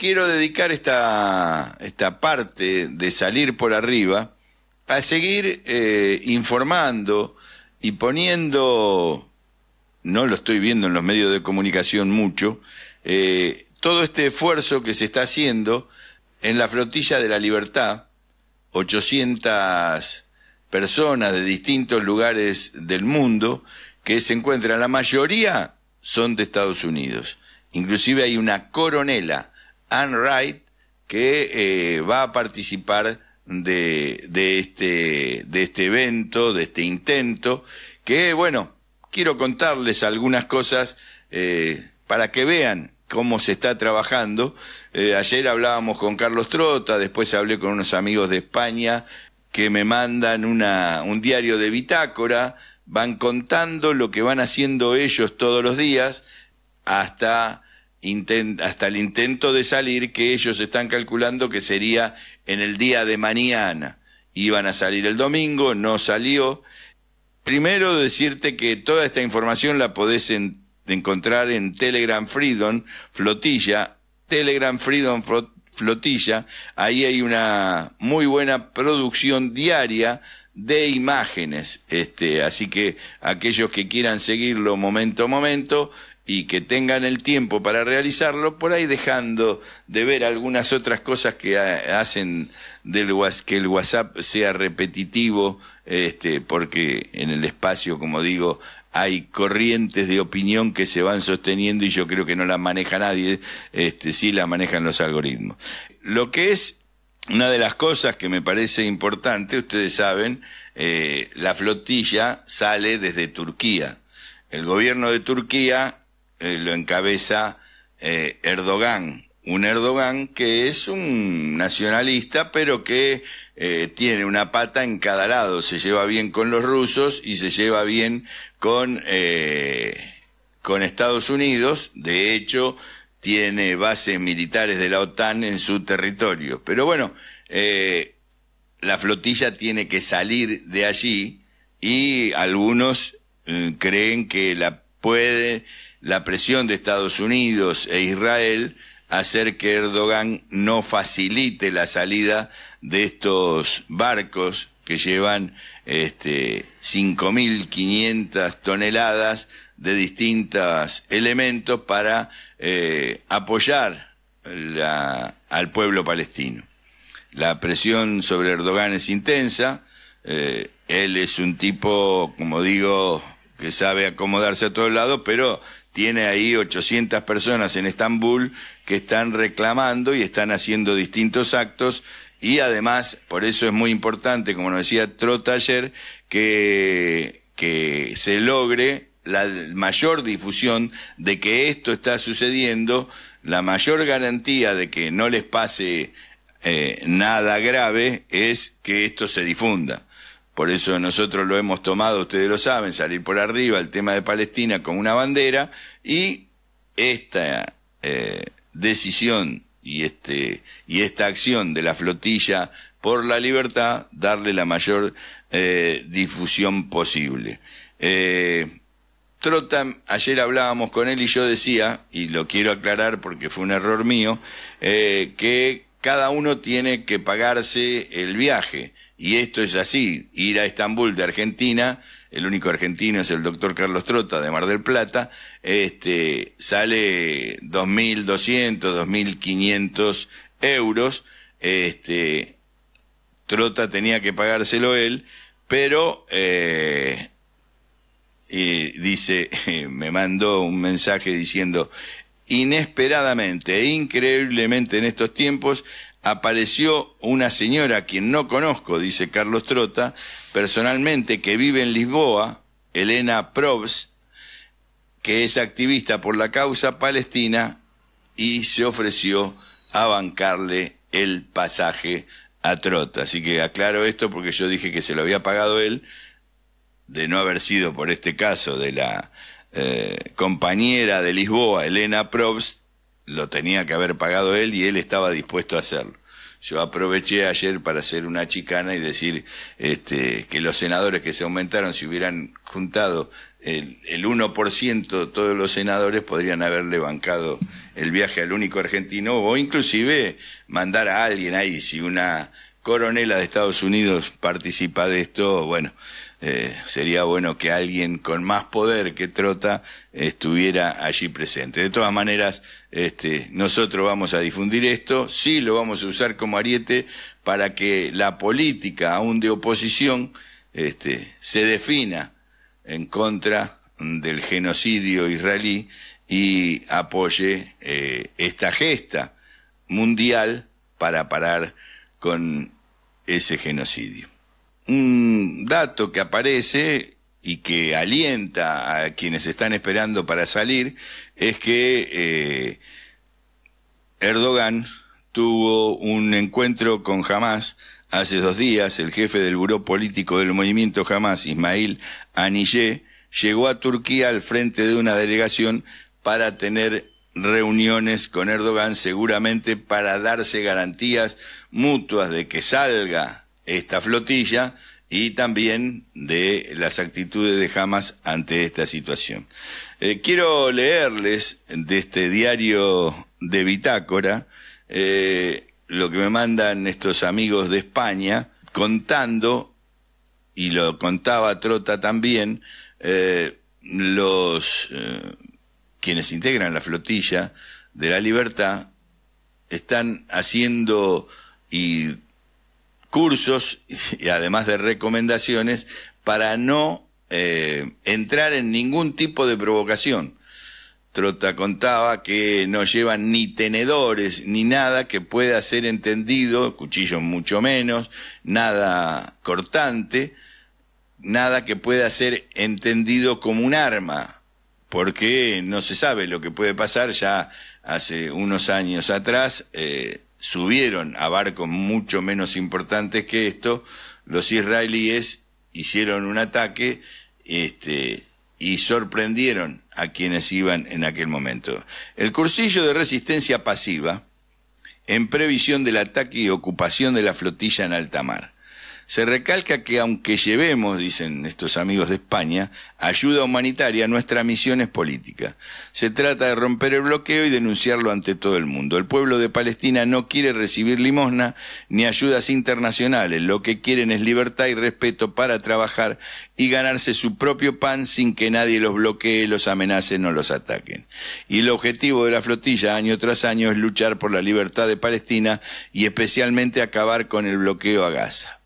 quiero dedicar esta, esta parte de salir por arriba a seguir eh, informando y poniendo, no lo estoy viendo en los medios de comunicación mucho, eh, todo este esfuerzo que se está haciendo en la flotilla de la libertad, 800 personas de distintos lugares del mundo que se encuentran, la mayoría son de Estados Unidos. Inclusive hay una coronela Anne Wright, que eh, va a participar de, este, de este evento, de este intento, que bueno, quiero contarles algunas cosas eh, para que vean cómo se está trabajando. Eh, ayer hablábamos con Carlos Trota, después hablé con unos amigos de España que me mandan un diario de bitácora, van contando lo que van haciendo ellos todos los días hasta hasta el intento de salir que ellos están calculando que sería en el día de mañana. Iban a salir el domingo, no salió. Primero decirte que toda esta información la podés encontrar en Telegram Freedom Flotilla, Telegram Freedom Flotilla, ahí hay una muy buena producción diaria de imágenes. Este, así que aquellos que quieran seguirlo momento a momento, y que tengan el tiempo para realizarlo, por ahí dejando de ver algunas otras cosas que hacen del que el WhatsApp sea repetitivo, este, porque en el espacio, como digo, hay corrientes de opinión que se van sosteniendo y yo creo que no la maneja nadie, este, sí la manejan los algoritmos. Lo que es una de las cosas que me parece importante, ustedes saben, eh, la flotilla sale desde Turquía. El gobierno de Turquía eh, lo encabeza eh, Erdogan, un Erdogan que es un nacionalista, pero que eh, tiene una pata en cada lado, se lleva bien con los rusos y se lleva bien con, con Estados Unidos, de hecho tiene bases militares de la OTAN en su territorio, pero bueno, la flotilla tiene que salir de allí y algunos creen que la puede la presión de Estados Unidos e Israel hacer que Erdogan no facilite la salida de estos barcos que llevan este, 5.500 toneladas de distintos elementos para eh, apoyar al pueblo palestino. La presión sobre Erdogan es intensa, eh, él es un tipo, como digo, que sabe acomodarse a todos lados, pero tiene ahí 800 personas en Estambul que están reclamando y están haciendo distintos actos y además, por eso es muy importante, como nos decía Trot ayer, que, que se logre la mayor difusión de que esto está sucediendo, la mayor garantía de que no les pase eh, nada grave es que esto se difunda. Por eso nosotros lo hemos tomado, ustedes lo saben, salir por arriba el tema de Palestina con una bandera y esta eh, decisión y, este, y esta acción de la flotilla por la libertad, darle la mayor eh, difusión posible. Eh, Trotam, ayer hablábamos con él y yo decía, y lo quiero aclarar porque fue un error mío, que cada uno tiene que pagarse el viaje. Y esto es así, ir a Estambul de Argentina, el único argentino es el doctor Carlos Trota de Mar del Plata, este, sale 2.200, 2.500 euros, este, Trota tenía que pagárselo él, pero eh, dice, me mandó un mensaje diciendo, inesperadamente e increíblemente en estos tiempos apareció una señora quien no conozco, dice Carlos Trota, personalmente que vive en Lisboa, Elena Probst, que es activista por la causa palestina y se ofreció a bancarle el pasaje a Trota. Así que aclaro esto porque yo dije que se lo había pagado él, de no haber sido por este caso de la eh, compañera de Lisboa, Elena Probst, lo tenía que haber pagado él y él estaba dispuesto a hacerlo. Yo aproveché ayer para hacer una chicana y decir este, que los senadores que se aumentaron, si hubieran juntado el, el 1% de todos los senadores, podrían haberle bancado el viaje al único argentino o inclusive mandar a alguien ahí, si una coronela de Estados Unidos participa de esto, bueno, eh, sería bueno que alguien con más poder que Trota estuviera allí presente. De todas maneras, este, nosotros vamos a difundir esto, sí lo vamos a usar como ariete para que la política, aún de oposición, este, se defina en contra del genocidio israelí y apoye eh, esta gesta mundial para parar con ese genocidio. Un dato que aparece y que alienta a quienes están esperando para salir es que eh, Erdogan tuvo un encuentro con Hamas hace dos días. El jefe del buró político del movimiento Hamas, Ismail Aniyeh, llegó a Turquía al frente de una delegación para tener reuniones con Erdogan seguramente para darse garantías mutuas de que salga esta flotilla y también de las actitudes de Hamas ante esta situación. Eh, quiero leerles de este diario de Bitácora eh, lo que me mandan estos amigos de España contando, y lo contaba Trota también, eh, los quienes integran la flotilla de la libertad están haciendo cursos y además de recomendaciones para no eh, entrar en ningún tipo de provocación. Trota contaba que no llevan ni tenedores ni nada que pueda ser entendido, cuchillos mucho menos, nada cortante, nada que pueda ser entendido como un arma, porque no se sabe lo que puede pasar. Ya hace unos años atrás eh, subieron a barcos mucho menos importantes que esto. Los israelíes hicieron un ataque este, y sorprendieron a quienes iban en aquel momento. El cursillo de resistencia pasiva en previsión del ataque y ocupación de la flotilla en alta mar. Se recalca que aunque llevemos, dicen estos amigos de España, ayuda humanitaria, nuestra misión es política. Se trata de romper el bloqueo y denunciarlo ante todo el mundo. El pueblo de Palestina no quiere recibir limosna ni ayudas internacionales. Lo que quieren es libertad y respeto para trabajar y ganarse su propio pan sin que nadie los bloquee, los amenace, o los ataquen. Y el objetivo de la flotilla año tras año es luchar por la libertad de Palestina y especialmente acabar con el bloqueo a Gaza.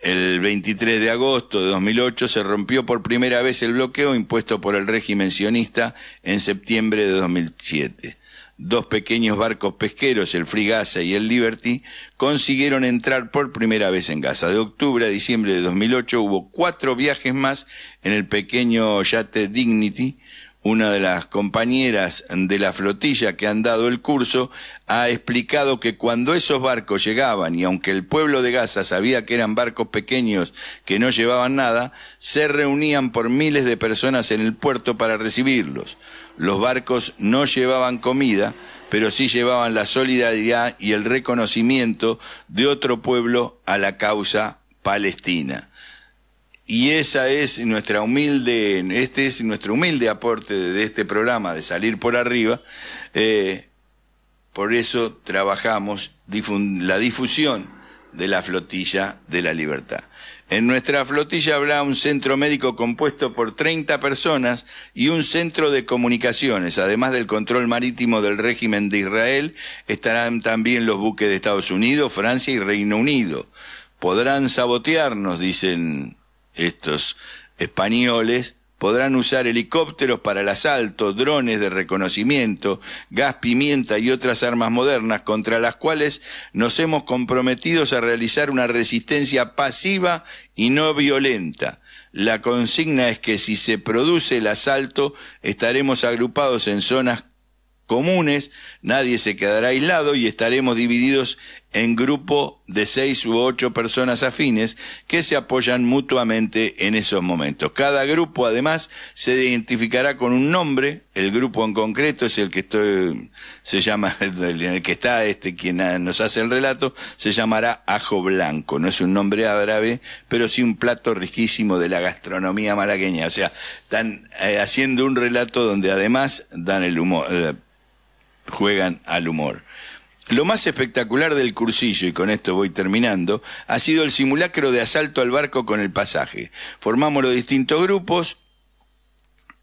El 23 de agosto de 2008 se rompió por primera vez el bloqueo impuesto por el régimen sionista en septiembre de 2007. Dos pequeños barcos pesqueros, el Free y el Liberty, consiguieron entrar por primera vez en Gaza. De octubre a diciembre de 2008 hubo cuatro viajes más en el pequeño yate Dignity, una de las compañeras de la flotilla que han dado el curso, ha explicado que cuando esos barcos llegaban, y aunque el pueblo de Gaza sabía que eran barcos pequeños que no llevaban nada, se reunían por miles de personas en el puerto para recibirlos. Los barcos no llevaban comida, pero sí llevaban la solidaridad y el reconocimiento de otro pueblo a la causa palestina. Y esa es nuestra humilde, este es nuestro humilde aporte de este programa, de salir por arriba. Eh, por eso trabajamos la difusión de la flotilla de la libertad. En nuestra flotilla habrá un centro médico compuesto por 30 personas y un centro de comunicaciones. Además del control marítimo del régimen de Israel, estarán también los buques de Estados Unidos, Francia y Reino Unido. Podrán sabotearnos, dicen estos españoles podrán usar helicópteros para el asalto, drones de reconocimiento, gas pimienta y otras armas modernas contra las cuales nos hemos comprometido a realizar una resistencia pasiva y no violenta. La consigna es que si se produce el asalto estaremos agrupados en zonas comunes, nadie se quedará aislado y estaremos divididos en grupo de seis u ocho personas afines que se apoyan mutuamente en esos momentos. Cada grupo además se identificará con un nombre, el grupo en concreto es el que estoy, se llama, en el que está este quien nos hace el relato, se llamará ajo blanco, no es un nombre árabe, pero sí un plato riquísimo de la gastronomía malagueña, o sea, están eh, haciendo un relato donde además dan el humor, eh, juegan al humor. Lo más espectacular del cursillo, y con esto voy terminando, ha sido el simulacro de asalto al barco con el pasaje. Formamos los distintos grupos,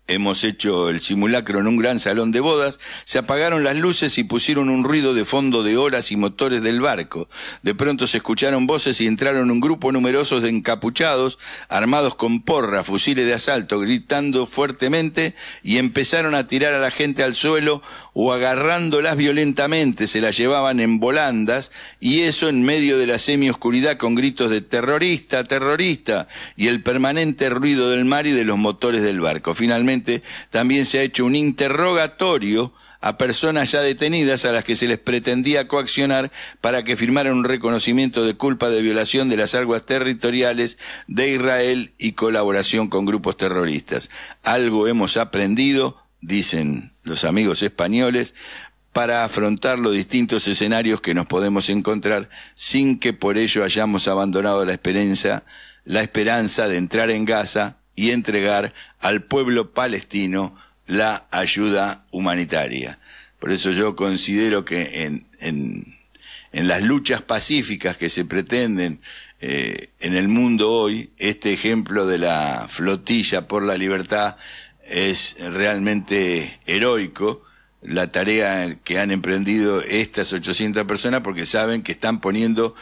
Hemos hecho el simulacro en un gran salón de bodas, se apagaron las luces y pusieron un ruido de fondo de horas y motores del barco. De pronto se escucharon voces y entraron un grupo numeroso de encapuchados, armados con porras, fusiles de asalto, gritando fuertemente y empezaron a tirar a la gente al suelo o agarrándolas violentamente, se las llevaban en volandas y eso en medio de la semioscuridad con gritos de terrorista, terrorista y el permanente ruido del mar y de los motores del barco. Finalmente también se ha hecho un interrogatorio a personas ya detenidas a las que se les pretendía coaccionar para que firmaran un reconocimiento de culpa de violación de las aguas territoriales de Israel y colaboración con grupos terroristas. Algo hemos aprendido, dicen los amigos españoles, para afrontar los distintos escenarios que nos podemos encontrar sin que por ello hayamos abandonado la esperanza, la esperanza de entrar en Gaza y entregar al pueblo palestino la ayuda humanitaria. Por eso yo considero que en, las luchas pacíficas que se pretenden eh, en el mundo hoy, este ejemplo de la flotilla por la libertad es realmente heroico la tarea que han emprendido estas 800 personas porque saben que están poniendo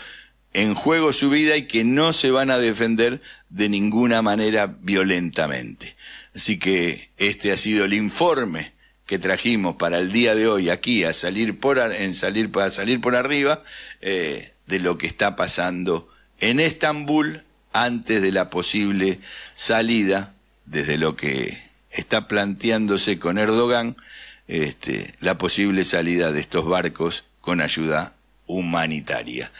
en juego su vida y que no se van a defender de ninguna manera violentamente. Así que este ha sido el informe que trajimos para el día de hoy aquí a salir por en salir para salir por arriba eh, de lo que está pasando en Estambul antes de la posible salida desde lo que está planteándose con Erdogan este, la posible salida de estos barcos con ayuda humanitaria.